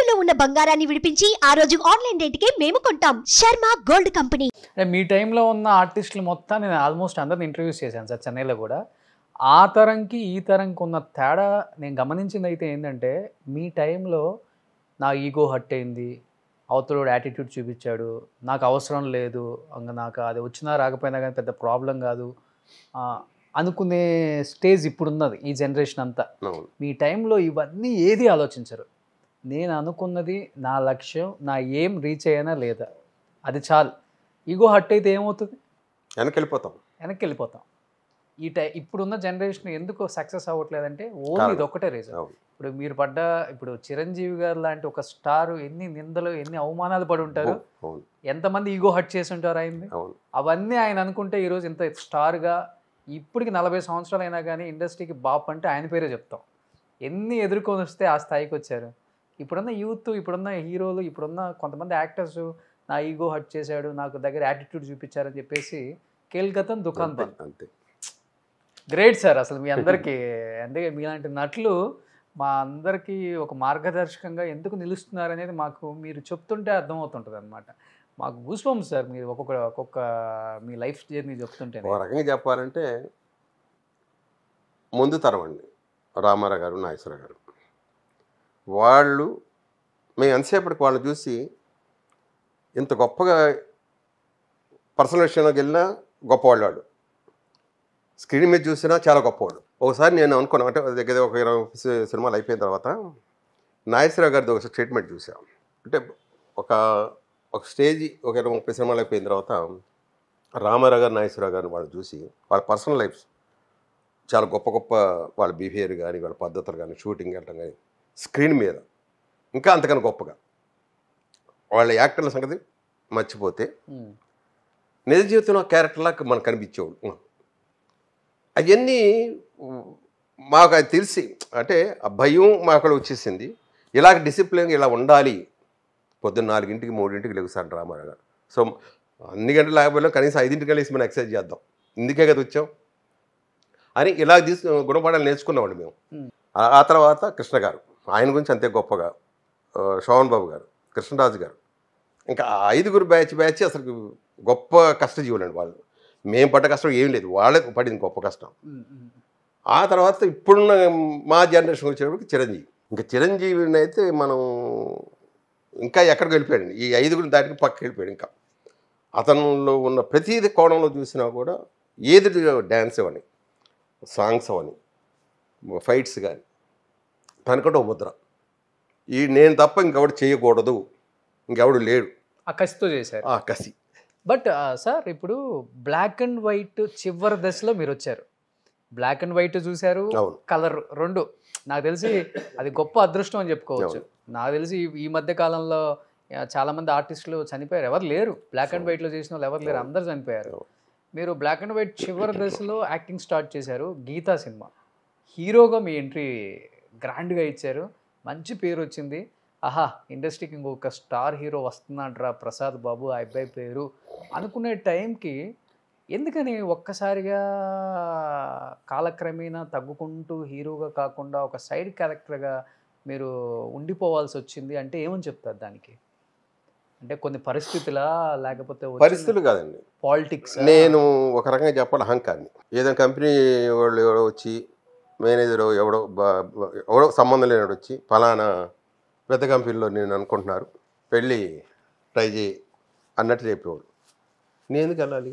తాకట్టులో ఉన్న బంగారాన్ని విడిపించి ఆ రోజు ఆన్లైన్ రేటుకే మేము కొంటాం శర్మ గోల్డ్ కంపెనీ మీ టైంలో ఉన్న ఆర్టిస్టులు మొత్తం నేను ఆల్మోస్ట్ అందరిని ఇంటర్వ్యూస్ చేశాను సార్ చెన్నైలో కూడా ఆ తరంకి ఈ తరంకి ఉన్న తేడా నేను గమనించింది అయితే ఏంటంటే మీ టైంలో నా ఈగో హట్ అయింది అవతలోడు యాటిట్యూడ్ చూపించాడు నాకు అవసరం లేదు నాకు అది వచ్చినా రాకపోయినా కానీ పెద్ద ప్రాబ్లం కాదు అనుకునే స్టేజ్ ఇప్పుడున్నది ఈ జనరేషన్ అంతా మీ టైంలో ఇవన్నీ ఏది ఆలోచించరు నేను అనుకున్నది నా లక్ష్యం నా ఏం రీచ్ అయ్యానా లేదా అది చాలు ఇగో హట్ అయితే ఏమవుతుంది వెనక్కి వెళ్ళిపోతాం వెనక్కి వెళ్ళిపోతాం ఈ టై ఇప్పుడున్న జనరేషన్ ఎందుకు సక్సెస్ అవ్వట్లేదంటే ఓన్లీ ఇది ఒకటే రీజన్ ఇప్పుడు మీరు పడ్డ ఇప్పుడు చిరంజీవి గారు లాంటి ఒక స్టార్ ఎన్ని నిందలు ఎన్ని అవమానాలు పడి ఉంటారు ఎంతమంది ఈగో హట్ చేసి ఉంటారు ఆయన్ని అవన్నీ ఆయన అనుకుంటే ఈరోజు ఇంత స్టార్గా ఇప్పటికి నలభై సంవత్సరాలు అయినా కానీ ఇండస్ట్రీకి బాప్ అంటే ఆయన పేరే చెప్తాం ఎన్ని ఎదుర్కొని వస్తే ఆ స్థాయికి వచ్చారు ఇప్పుడున్న యూత్ ఇప్పుడున్న హీరోలు ఇప్పుడున్న కొంతమంది యాక్టర్స్ నా ఈగో హట్ చేశాడు నాకు దగ్గర యాటిట్యూడ్ చూపించారని చెప్పేసి కేల్గతం దుకాన్ బంద్ అంతే గ్రేట్ సార్ అసలు మీ అందరికీ అందుకే మీలాంటి నటులు మా అందరికీ ఒక మార్గదర్శకంగా ఎందుకు నిలుస్తున్నారు అనేది మాకు మీరు చెప్తుంటే అర్థమవుతుంటుంది అనమాట మాకు గూస్పం సార్ మీరు ఒక్కొక్క ఒక్కొక్క మీ లైఫ్ జర్నీ చెప్తుంటే ఒక రకంగా చెప్పాలంటే ముందు తరం అండి రామారావు గారు నాగేశ్వర గారు వాళ్ళు మేము ఎంతసేపటికి వాళ్ళని చూసి ఇంత గొప్పగా పర్సనల్ విషయంలోకి వెళ్ళినా గొప్పవాళ్ళు వాళ్ళు స్క్రీన్ మీద చూసినా చాలా గొప్పవాడు ఒకసారి నేను అనుకున్నాను అంటే దగ్గర ఒక ఇరవై సినిమాలు అయిపోయిన తర్వాత నాగేశ్వరరావు గారిది ఒక స్టేట్మెంట్ చూసాం అంటే ఒక ఒక స్టేజ్ ఒక ఇరవై ముప్పై సినిమాలు అయిపోయిన తర్వాత రామారావు గారు నాగేశ్వరరావు గారిని వాళ్ళు చూసి వాళ్ళ పర్సనల్ లైఫ్స్ చాలా గొప్ప గొప్ప వాళ్ళ బిహేవియర్ కానీ వాళ్ళ పద్ధతులు కానీ షూటింగ్ వెళ్ళడం కానీ స్క్రీన్ మీద ఇంకా అంతకన్నా గొప్పగా వాళ్ళ యాక్టర్ల సంగతి మర్చిపోతే నిజ జీవితంలో క్యారెక్టర్లా మనకు కనిపించేవాళ్ళు అవన్నీ మాకు అది తెలిసి అంటే ఆ భయం మాకు వచ్చేసింది ఇలాగ డిసిప్లిన్ ఇలా ఉండాలి పొద్దున్న నాలుగింటికి మూడింటికి లెగుసాను రామారా సో అన్ని గంటలు లేకపోయినా కనీసం ఐదింటికి లేసి మనం ఎక్సర్సైజ్ చేద్దాం ఇందుకే కదా వచ్చాం అని ఇలా తీసుకు గుణపాఠాలు నేర్చుకున్నామండి మేము ఆ తర్వాత కృష్ణ గారు ఆయన గురించి అంతే గొప్పగా శోభన్ బాబు గారు కృష్ణరాజు గారు ఇంకా ఐదుగురు బ్యాచ్ బ్యాచ్ అసలు గొప్ప కష్టజీవులండి వాళ్ళు మేము పడ్డ కష్టం ఏం లేదు వాళ్ళే పడింది గొప్ప కష్టం ఆ తర్వాత ఇప్పుడున్న మా జనరేషన్ వచ్చేటప్పటికి చిరంజీవి ఇంకా చిరంజీవిని అయితే మనం ఇంకా ఎక్కడికి వెళ్ళిపోయాడు ఈ ఐదుగురిని దాటికి పక్కకి వెళ్ళిపోయాడు ఇంకా అతనిలో ఉన్న ప్రతిది కోణంలో చూసినా కూడా ఏది డ్యాన్స్ అవని సాంగ్స్ అవని ఫైట్స్ కానీ తనకడో ముద్ర ఈ నేను తప్ప ఇంకెవడు చేయకూడదు ఇంకెవడు లేడు ఆ కసితో చేశారు ఆ కసి బట్ సార్ ఇప్పుడు బ్లాక్ అండ్ వైట్ చివరి దశలో మీరు వచ్చారు బ్లాక్ అండ్ వైట్ చూశారు కలర్ రెండు నాకు తెలిసి అది గొప్ప అదృష్టం అని చెప్పుకోవచ్చు నాకు తెలిసి ఈ మధ్య కాలంలో చాలామంది ఆర్టిస్టులు చనిపోయారు ఎవరు లేరు బ్లాక్ అండ్ వైట్లో చేసిన వాళ్ళు ఎవరు లేరు అందరు చనిపోయారు మీరు బ్లాక్ అండ్ వైట్ చివరి దశలో యాక్టింగ్ స్టార్ట్ చేశారు గీతా సినిమా హీరోగా మీ ఎంట్రీ గ్రాండ్గా ఇచ్చారు మంచి పేరు వచ్చింది ఆహా ఇండస్ట్రీకి ఇంకొక స్టార్ హీరో వస్తున్నాడ్రా ప్రసాద్ బాబు ఆ అబ్బాయి పేరు అనుకునే టైంకి ఎందుకని ఒక్కసారిగా కాలక్రమేణా తగ్గుకుంటూ హీరోగా కాకుండా ఒక సైడ్ క్యారెక్టర్గా మీరు ఉండిపోవాల్సి వచ్చింది అంటే ఏమని చెప్తారు దానికి అంటే కొన్ని పరిస్థితులా లేకపోతే పరిస్థితులు కాదండి పాలిటిక్స్ నేను ఒక రకంగా చెప్పాలి అహంకారాన్ని ఏదైనా కంపెనీ వాళ్ళు ఎవరో వచ్చి మేనేజరు ఎవడో ఎవడో సంబంధం లేనివాడు వచ్చి ఫలానా పెద్ద కంపెనీలో నేను అనుకుంటున్నారు పెళ్ళి ట్రై చేయి అన్నట్టు చెప్పేవాడు నేను ఎందుకు వెళ్ళాలి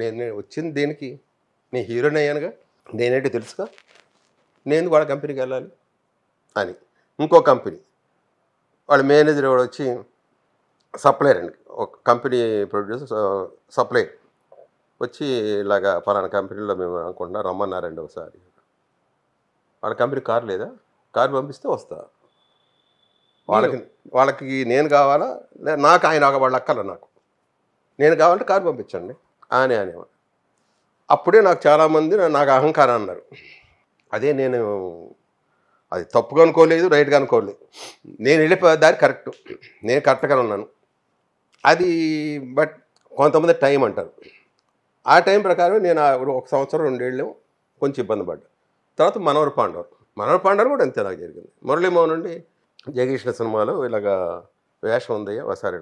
నేను నేను వచ్చింది దేనికి నేను హీరోయిన్ అయ్యానుగా నేనేంటి తెలుసుగా నేను వాళ్ళ కంపెనీకి వెళ్ళాలి అని ఇంకో కంపెనీ వాళ్ళ మేనేజర్ ఎవడు వచ్చి సప్లయర్ అండి ఒక కంపెనీ ప్రొడ్యూసర్ సప్లయర్ వచ్చి ఇలాగ ఫలానా కంపెనీలో మేము అనుకుంటున్నాం రమ్మన్నారండి ఒకసారి వాళ్ళ కంపెనీ కార్ లేదా కార్ పంపిస్తే వస్తా వాళ్ళకి వాళ్ళకి నేను కావాలా లేదా నాకు ఆయన వాళ్ళ అక్కల నాకు నేను కావాలంటే కార్ పంపించండి ఆనే అనేవాడు అప్పుడే నాకు చాలామంది నాకు అహంకారం అన్నారు అదే నేను అది తప్పుగా అనుకోలేదు రైట్గా అనుకోలేదు నేను వెళ్ళిపోయే దారి కరెక్ట్ నేను కరెక్ట్గా ఉన్నాను అది బట్ కొంతమంది టైం అంటారు ఆ టైం ప్రకారం నేను ఒక సంవత్సరం రెండేళ్ళు కొంచెం ఇబ్బంది పడ్డా తర్వాత మనోహర్ పాండవర్ మనోహర్ పాండవర్ కూడా అంతేలా జరిగింది మురళీమోహన్ నుండి జయకృష్ణ సినిమాలో ఇలాగా వేషం ఉందయ్యా ఒకసారి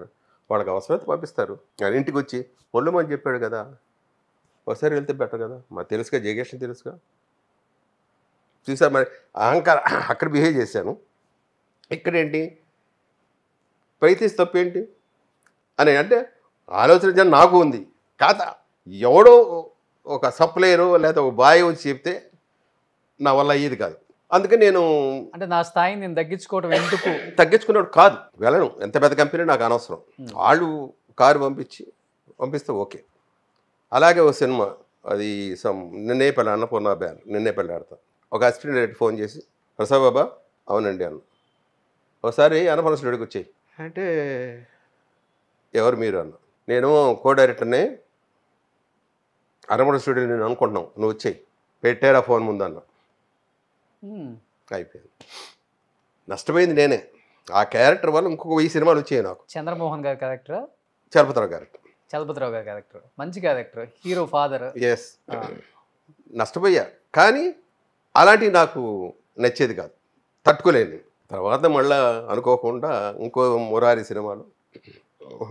వాళ్ళకి అవసరమైతే పంపిస్తారు ఇంటికి వచ్చి మురళీమోహన్ చెప్పాడు కదా ఒకసారి వెళ్తే బెటర్ కదా మాకు తెలుసుగా జయకృష్ణ తెలుసుగా చూసా మరి అహంకారం అక్కడ బిహేవ్ చేశాను ఇక్కడేంటి ప్రయత్నిస్తే తప్పేంటి అని అంటే ఆలోచన నాకు ఉంది కాదా ఎవడో ఒక సప్లయరు లేదా ఒక బాయ్ వచ్చి చెప్తే నా వల్ల అయ్యేది కాదు అందుకే నేను అంటే నా స్థాయిని నేను తగ్గించుకోవడం ఎందుకు తగ్గించుకున్నాడు కాదు వెళ్ళను ఎంత పెద్ద కంపెనీ నాకు అనవసరం వాళ్ళు కారు పంపించి పంపిస్తే ఓకే అలాగే ఓ సినిమా అది సమ్ నిన్నే పెళ్ళి పూర్ణ బ్యాన్ నిన్నే పెళ్ళాడతా ఒక అసిస్టెంట్ డైరెక్టర్ ఫోన్ చేసి ప్రసాద్ బాబా అవునండి అన్న ఒకసారి అన్నపూర్ణ స్టూడియోకి వచ్చాయి అంటే ఎవరు మీరు అన్న నేను కో డైరెక్టర్ని అనపన స్టూడియో నేను అనుకుంటున్నాం నువ్వు వచ్చాయి పెట్టారా ఫోన్ ముందన్నా అయిపోయింది నష్టపోయింది నేనే ఆ క్యారెక్టర్ వల్ల ఇంకొక వెయ్యి సినిమాలు వచ్చాయి నాకు చంద్రమోహన్ గారి క్యారెక్టర్ చలపతిరావు క్యారెక్టర్ చలపతిరావు గారి క్యారెక్టర్ మంచి క్యారెక్టర్ హీరో ఫాదర్ ఎస్ నష్టపోయా కానీ అలాంటివి నాకు నచ్చేది కాదు తట్టుకోలేని తర్వాత మళ్ళీ అనుకోకుండా ఇంకో మురారి సినిమాలు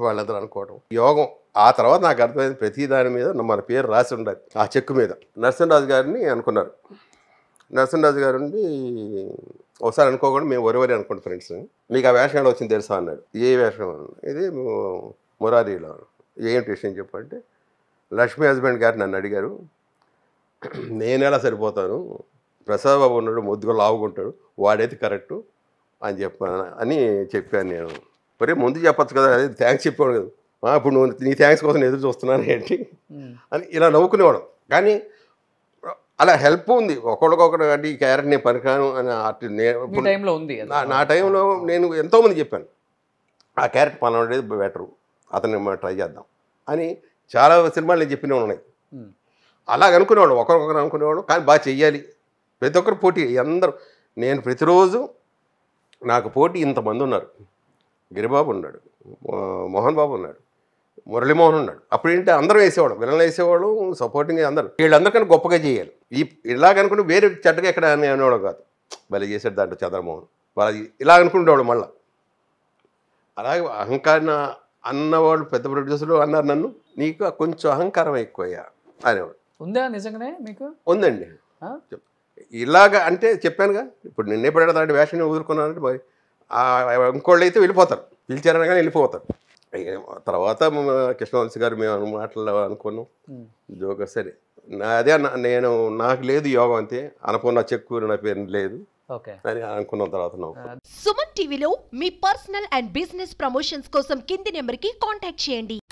వాళ్ళందరూ అనుకోవడం యోగం ఆ తర్వాత నాకు అర్థమైంది ప్రతి దాని మీద మన పేరు రాసి ఉండదు ఆ చెక్కు మీద నరసింహరాజు గారిని అనుకున్నారు నరసింహరాజు గారు ఉండి ఒకసారి అనుకోకుండా మేము ఒరివరి అనుకోండి ఫ్రెండ్స్ మీకు ఆ వేషం ఎలా వచ్చింది తెలుసా అన్నాడు ఏ వేషం ఇది మురారీలో ఏంటి విషయం చెప్పంటే లక్ష్మీ హస్బెండ్ గారు నన్ను అడిగారు నేను ఎలా సరిపోతాను ప్రసాద్ బాబు ఉన్నాడు ముద్దుగా లావుకుంటాడు వాడైతే కరెక్టు అని చెప్పాను అని చెప్పాను నేను మరి ముందు చెప్పచ్చు కదా అదే థ్యాంక్స్ చెప్పాడు కదా ఇప్పుడు నువ్వు నీ థ్యాంక్స్ కోసం ఎదురు చూస్తున్నాను ఏంటి అని ఇలా నవ్వుకునేవాడు కానీ అలా హెల్ప్ ఉంది ఒకరికొకరు అంటే ఈ క్యారెట్ నేను పనికిరాను అని అటు నేను టైంలో ఉంది నా టైంలో నేను ఎంతోమంది చెప్పాను ఆ క్యారెట్ అనేది బెటరు అతన్ని మనం ట్రై చేద్దాం అని చాలా సినిమాలు నేను చెప్పినవి ఉన్నాయి అలాగ అనుకునేవాడు ఒకరికొకరు అనుకునేవాడు కానీ బాగా చెయ్యాలి ప్రతి ఒక్కరు పోటీ అందరూ నేను ప్రతిరోజు నాకు పోటీ ఇంతమంది ఉన్నారు గిరిబాబు ఉన్నాడు మోహన్ బాబు ఉన్నాడు మురళీమోహన్ ఉన్నాడు అప్పుడు అందరూ వేసేవాడు వేసేవాళ్ళం విలన్లు సపోర్టింగ్ అందరూ వీళ్ళందరికన్నా గొప్పగా చేయాలి ఈ ఇలా వేరే చెడ్డగా ఎక్కడ అనేవాడు కాదు భలే చేశాడు దాంట్లో చంద్రమోహన్ వాళ్ళ ఇలా అనుకుంటేవాడు మళ్ళీ అలాగే అహంకారం అన్నవాడు పెద్ద ప్రొడ్యూసర్లు అన్నారు నన్ను నీకు కొంచెం అహంకారం ఎక్కువయ్యా అనేవాడు ఉందా నిజంగానే మీకు ఉందండి ఇలాగ అంటే చెప్పానుగా ఇప్పుడు నిన్నే పడేటంటే వేషం అంటే ఇంకోళ్ళు అయితే వెళ్ళిపోతారు పిలిచారనగానే వెళ్ళిపోతారు తర్వాత కృష్ణవంశ గారు మేము మాటలు అనుకున్నాం జోక సరే నా అదే నేను నాకు లేదు యోగం అంతే అనుకున్న చెక్కు నా పేరు లేదు అని అనుకున్న తర్వాత సుమన్ టీవీలో మీ పర్సనల్ అండ్ బిజినెస్ ప్రమోషన్స్ కోసం కింది నెంబర్కి కాంటాక్ట్ చేయండి